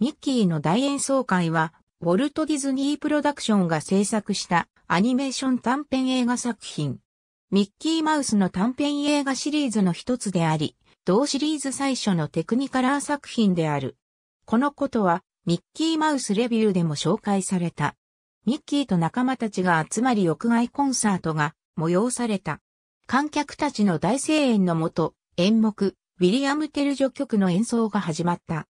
ミッキーの大演奏会は、ウォルト・ディズニー・プロダクションが制作したアニメーション短編映画作品。ミッキーマウスの短編映画シリーズの一つであり、同シリーズ最初のテクニカラー作品である。このことは、ミッキーマウスレビューでも紹介された。ミッキーと仲間たちが集まり屋外コンサートが催された。観客たちの大声援のもと、演目、ウィリアム・テルョ曲の演奏が始まった。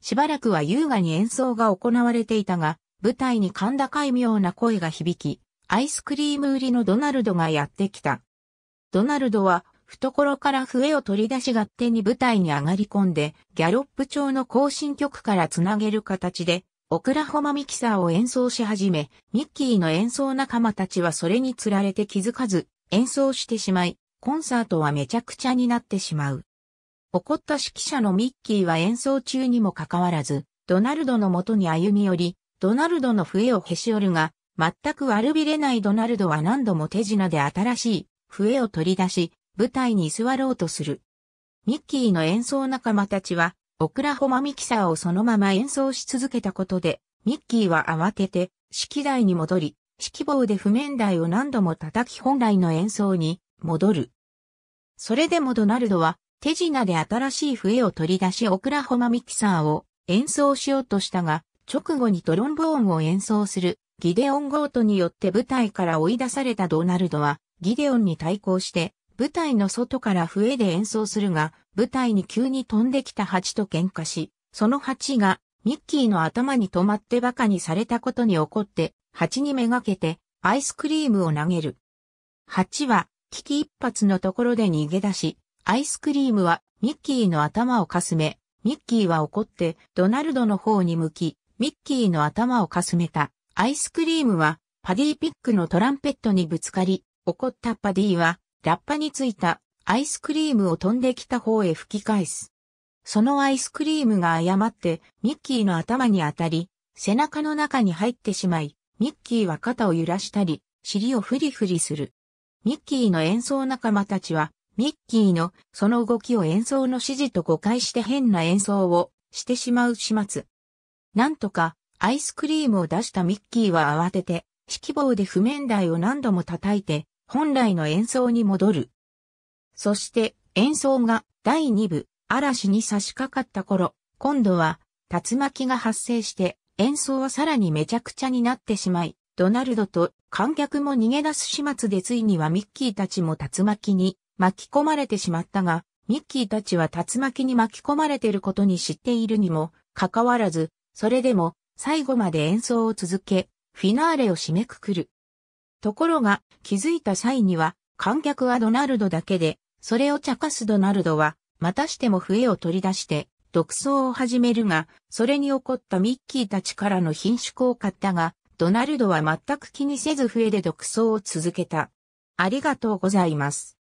しばらくは優雅に演奏が行われていたが、舞台に甲高い妙な声が響き、アイスクリーム売りのドナルドがやってきた。ドナルドは、懐から笛を取り出し勝手に舞台に上がり込んで、ギャロップ調の行進曲からつなげる形で、オクラホマミキサーを演奏し始め、ミッキーの演奏仲間たちはそれにつられて気づかず、演奏してしまい、コンサートはめちゃくちゃになってしまう。怒った指揮者のミッキーは演奏中にもかかわらず、ドナルドの元に歩み寄り、ドナルドの笛をへし折るが、全く悪びれないドナルドは何度も手品で新しい笛を取り出し、舞台に座ろうとする。ミッキーの演奏仲間たちは、オクラホマミキサーをそのまま演奏し続けたことで、ミッキーは慌てて、指揮台に戻り、指揮棒で譜面台を何度も叩き本来の演奏に戻る。それでもドナルドは手品で新しい笛を取り出しオクラホマミキサーを演奏しようとしたが、直後にトロンボーンを演奏するギデオン・ゴートによって舞台から追い出されたドナルドは、ギデオンに対抗して、舞台の外から笛で演奏するが、舞台に急に飛んできた蜂と喧嘩し、その蜂がミッキーの頭に止まって馬鹿にされたことに怒って、蜂にめがけてアイスクリームを投げる。蜂は危機一髪のところで逃げ出し、アイスクリームはミッキーの頭をかすめ、ミッキーは怒ってドナルドの方に向き、ミッキーの頭をかすめた。アイスクリームはパディピックのトランペットにぶつかり、怒ったパディはラッパについたアイスクリームを飛んできた方へ吹き返す。そのアイスクリームが誤ってミッキーの頭に当たり、背中の中に入ってしまい、ミッキーは肩を揺らしたり、尻をフリフリする。ミッキーの演奏仲間たちはミッキーのその動きを演奏の指示と誤解して変な演奏をしてしまう始末。なんとかアイスクリームを出したミッキーは慌てて、指揮棒で譜面台を何度も叩いて、本来の演奏に戻る。そして演奏が第2部嵐に差し掛かった頃、今度は竜巻が発生して演奏はさらにめちゃくちゃになってしまい、ドナルドと観客も逃げ出す始末でついにはミッキーたちも竜巻に巻き込まれてしまったが、ミッキーたちは竜巻に巻き込まれていることに知っているにもかかわらず、それでも最後まで演奏を続け、フィナーレを締めくくる。ところが気づいた際には観客はドナルドだけで、それを茶化すドナルドは、またしても笛を取り出して、独走を始めるが、それに怒ったミッキーたちからの品種を買ったが、ドナルドは全く気にせず笛で独走を続けた。ありがとうございます。